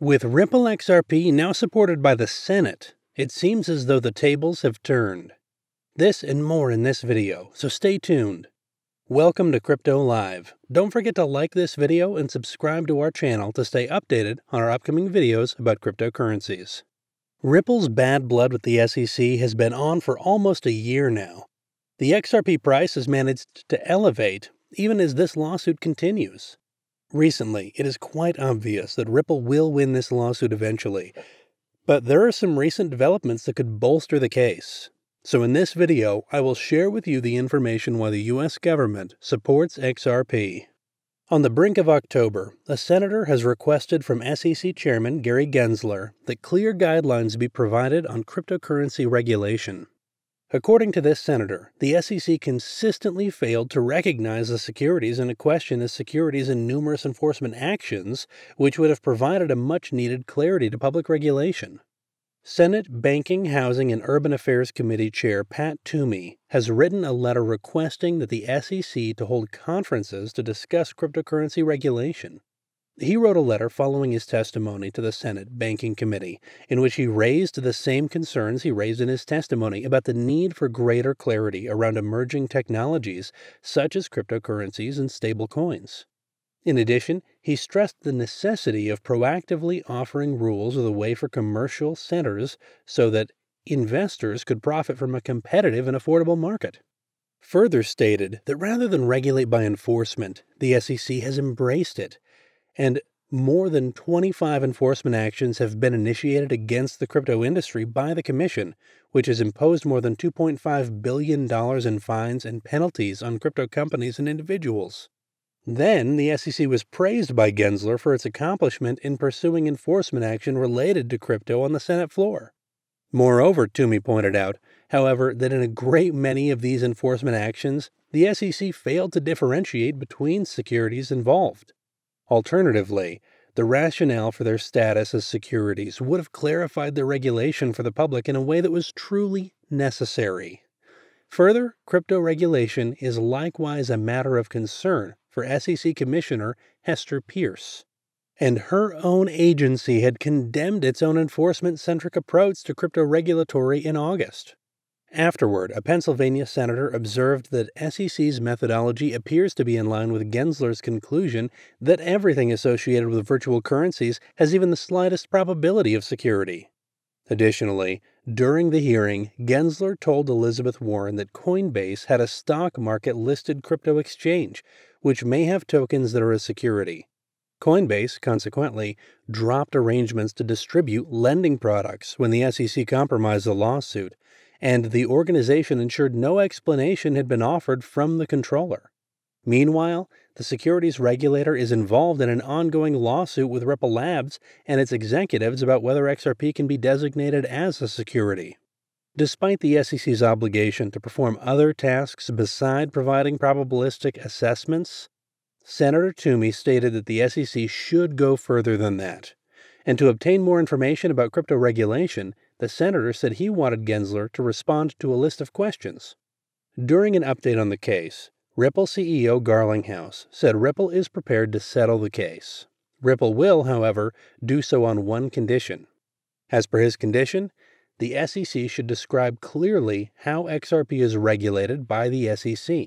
With Ripple XRP now supported by the Senate, it seems as though the tables have turned. This and more in this video, so stay tuned. Welcome to Crypto Live. Don't forget to like this video and subscribe to our channel to stay updated on our upcoming videos about cryptocurrencies. Ripple's bad blood with the SEC has been on for almost a year now. The XRP price has managed to elevate even as this lawsuit continues. Recently, it is quite obvious that Ripple will win this lawsuit eventually, but there are some recent developments that could bolster the case. So in this video, I will share with you the information why the US government supports XRP. On the brink of October, a senator has requested from SEC Chairman Gary Gensler that clear guidelines be provided on cryptocurrency regulation. According to this senator, the SEC consistently failed to recognize the securities in a question as securities in numerous enforcement actions, which would have provided a much needed clarity to public regulation. Senate Banking, Housing, and Urban Affairs Committee Chair Pat Toomey has written a letter requesting that the SEC to hold conferences to discuss cryptocurrency regulation. He wrote a letter following his testimony to the Senate Banking Committee, in which he raised the same concerns he raised in his testimony about the need for greater clarity around emerging technologies such as cryptocurrencies and stablecoins. In addition, he stressed the necessity of proactively offering rules of the way for commercial centers so that investors could profit from a competitive and affordable market. Further stated that rather than regulate by enforcement, the SEC has embraced it and more than 25 enforcement actions have been initiated against the crypto industry by the Commission, which has imposed more than $2.5 billion in fines and penalties on crypto companies and individuals. Then, the SEC was praised by Gensler for its accomplishment in pursuing enforcement action related to crypto on the Senate floor. Moreover, Toomey pointed out, however, that in a great many of these enforcement actions, the SEC failed to differentiate between securities involved. Alternatively, the rationale for their status as securities would have clarified the regulation for the public in a way that was truly necessary. Further, crypto regulation is likewise a matter of concern for SEC Commissioner Hester Pierce. And her own agency had condemned its own enforcement centric approach to crypto regulatory in August. Afterward, a Pennsylvania senator observed that SEC's methodology appears to be in line with Gensler's conclusion that everything associated with virtual currencies has even the slightest probability of security. Additionally, during the hearing, Gensler told Elizabeth Warren that Coinbase had a stock market listed crypto exchange, which may have tokens that are a security. Coinbase, consequently, dropped arrangements to distribute lending products when the SEC compromised the lawsuit and the organization ensured no explanation had been offered from the controller. Meanwhile, the securities regulator is involved in an ongoing lawsuit with Ripple Labs and its executives about whether XRP can be designated as a security. Despite the SEC's obligation to perform other tasks beside providing probabilistic assessments, Senator Toomey stated that the SEC should go further than that. And to obtain more information about crypto regulation, the senator said he wanted Gensler to respond to a list of questions. During an update on the case, Ripple CEO Garlinghouse said Ripple is prepared to settle the case. Ripple will, however, do so on one condition. As per his condition, the SEC should describe clearly how XRP is regulated by the SEC.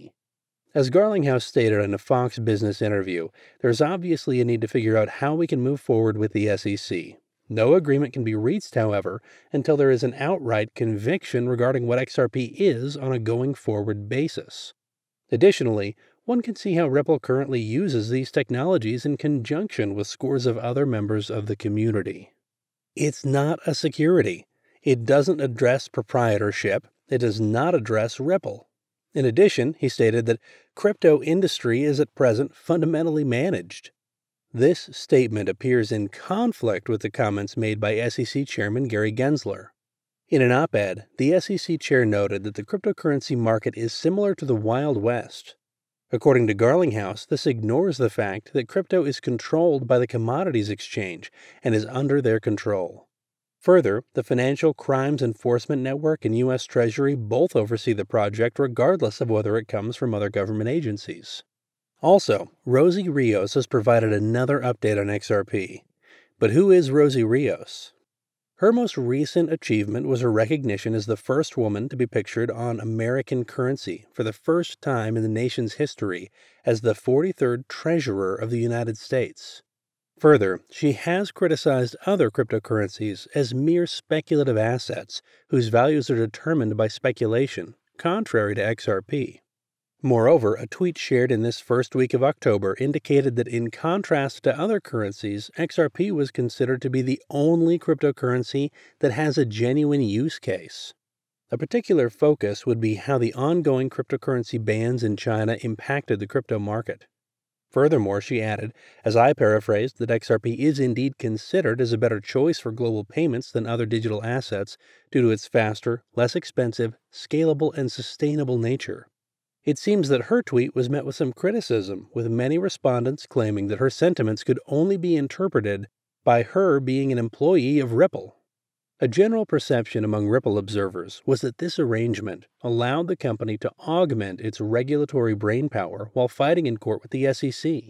As Garlinghouse stated in a Fox Business interview, there's obviously a need to figure out how we can move forward with the SEC. No agreement can be reached, however, until there is an outright conviction regarding what XRP is on a going forward basis. Additionally, one can see how Ripple currently uses these technologies in conjunction with scores of other members of the community. It's not a security. It doesn't address proprietorship. It does not address Ripple. In addition, he stated that crypto industry is at present fundamentally managed. This statement appears in conflict with the comments made by SEC Chairman Gary Gensler. In an op ed, the SEC chair noted that the cryptocurrency market is similar to the Wild West. According to Garlinghouse, this ignores the fact that crypto is controlled by the Commodities Exchange and is under their control. Further, the Financial Crimes Enforcement Network and U.S. Treasury both oversee the project regardless of whether it comes from other government agencies. Also, Rosie Rios has provided another update on XRP. But who is Rosie Rios? Her most recent achievement was her recognition as the first woman to be pictured on American currency for the first time in the nation's history as the 43rd Treasurer of the United States. Further, she has criticized other cryptocurrencies as mere speculative assets whose values are determined by speculation, contrary to XRP. Moreover, a tweet shared in this first week of October indicated that, in contrast to other currencies, XRP was considered to be the only cryptocurrency that has a genuine use case. A particular focus would be how the ongoing cryptocurrency bans in China impacted the crypto market. Furthermore, she added, as I paraphrased, that XRP is indeed considered as a better choice for global payments than other digital assets due to its faster, less expensive, scalable, and sustainable nature. It seems that her tweet was met with some criticism, with many respondents claiming that her sentiments could only be interpreted by her being an employee of Ripple. A general perception among Ripple observers was that this arrangement allowed the company to augment its regulatory brainpower while fighting in court with the SEC.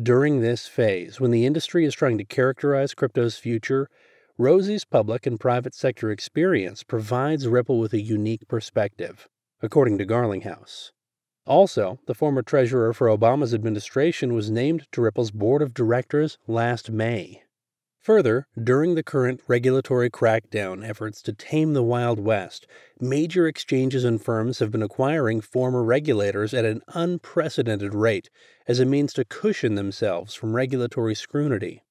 During this phase, when the industry is trying to characterize crypto's future, Rosie's public and private sector experience provides Ripple with a unique perspective, according to Garlinghouse. Also, the former treasurer for Obama's administration was named to Ripple's board of directors last May. Further, during the current regulatory crackdown efforts to tame the Wild West, major exchanges and firms have been acquiring former regulators at an unprecedented rate as a means to cushion themselves from regulatory scrutiny.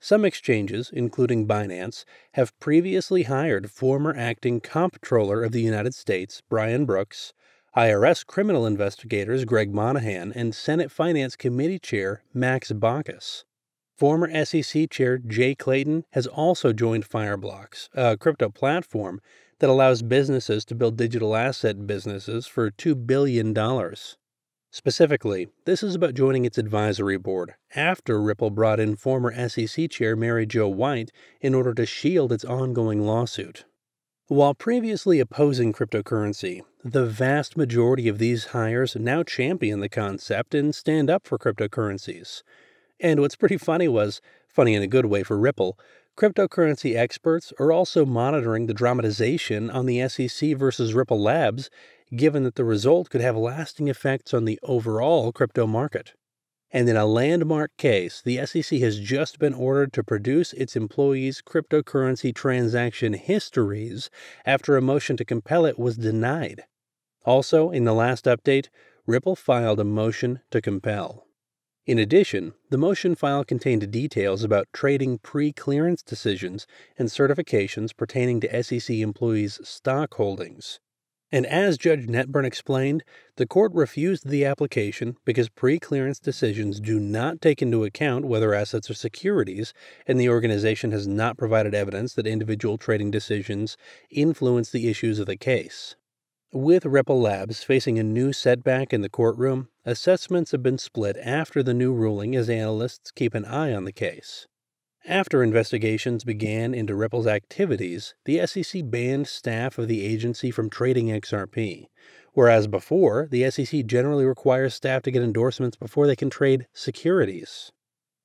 Some exchanges, including Binance, have previously hired former acting comptroller of the United States, Brian Brooks, IRS criminal investigators Greg Monahan and Senate Finance Committee Chair Max Baucus. Former SEC Chair Jay Clayton has also joined Fireblocks, a crypto platform that allows businesses to build digital asset businesses for $2 billion. Specifically, this is about joining its advisory board after Ripple brought in former SEC Chair Mary Jo White in order to shield its ongoing lawsuit. While previously opposing cryptocurrency, the vast majority of these hires now champion the concept and stand up for cryptocurrencies. And what's pretty funny was, funny in a good way for Ripple, cryptocurrency experts are also monitoring the dramatization on the SEC versus Ripple Labs, given that the result could have lasting effects on the overall crypto market. And in a landmark case, the SEC has just been ordered to produce its employees' cryptocurrency transaction histories after a motion to compel it was denied. Also, in the last update, Ripple filed a motion to compel. In addition, the motion file contained details about trading pre clearance decisions and certifications pertaining to SEC employees' stock holdings. And as Judge Netburn explained, the court refused the application because pre-clearance decisions do not take into account whether assets are securities, and the organization has not provided evidence that individual trading decisions influence the issues of the case. With Ripple Labs facing a new setback in the courtroom, assessments have been split after the new ruling as analysts keep an eye on the case. After investigations began into Ripple's activities, the SEC banned staff of the agency from trading XRP, whereas before, the SEC generally requires staff to get endorsements before they can trade securities.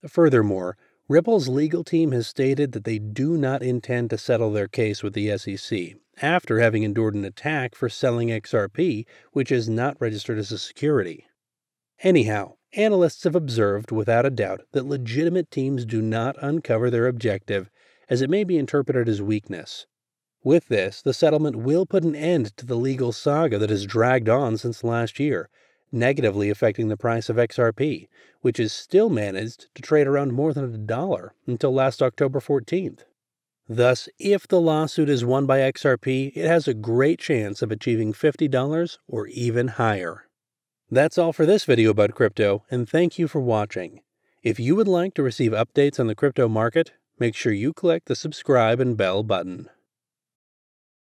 Furthermore, Ripple's legal team has stated that they do not intend to settle their case with the SEC after having endured an attack for selling XRP, which is not registered as a security. Anyhow, analysts have observed without a doubt that legitimate teams do not uncover their objective, as it may be interpreted as weakness. With this, the settlement will put an end to the legal saga that has dragged on since last year, negatively affecting the price of XRP, which is still managed to trade around more than a dollar until last October 14th. Thus, if the lawsuit is won by XRP, it has a great chance of achieving $50 or even higher. That's all for this video about crypto, and thank you for watching. If you would like to receive updates on the crypto market, make sure you click the subscribe and bell button.